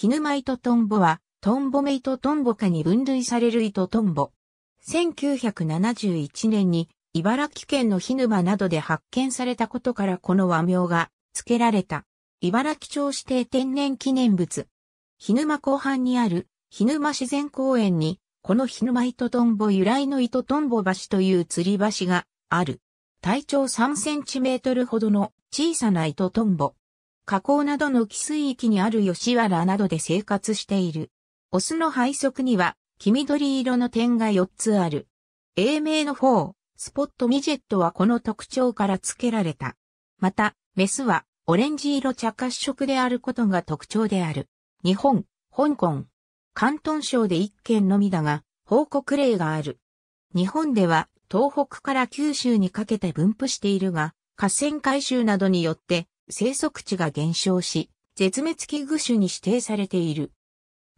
ヒヌマイトトンボは、トンボメイトトンボ科に分類される糸トンボ。1971年に、茨城県のヒヌマなどで発見されたことからこの和名が付けられた。茨城町指定天然記念物。ヒヌマ後半にある、ヒヌマ自然公園に、このヒヌマイトトンボ由来の糸トンボ橋という吊り橋がある。体長3センチメートルほどの小さな糸トンボ。河口などの寄水域にある吉原などで生活している。オスの配側には、黄緑色の点が4つある。英名の方、スポットミジェットはこの特徴から付けられた。また、メスは、オレンジ色茶褐色であることが特徴である。日本、香港、広東省で1件のみだが、報告例がある。日本では、東北から九州にかけて分布しているが、河川改修などによって、生息地が減少し、絶滅危惧種に指定されている。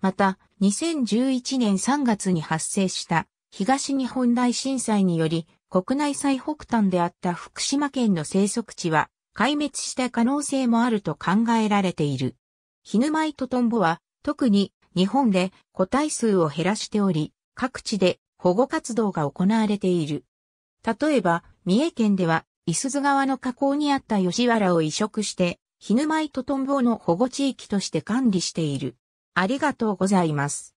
また、2011年3月に発生した東日本大震災により、国内最北端であった福島県の生息地は壊滅した可能性もあると考えられている。ヒヌマイトトンボは特に日本で個体数を減らしており、各地で保護活動が行われている。例えば、三重県では伊豆川の河口にあった吉原を移植して、ヒヌマイトトンボの保護地域として管理している。ありがとうございます。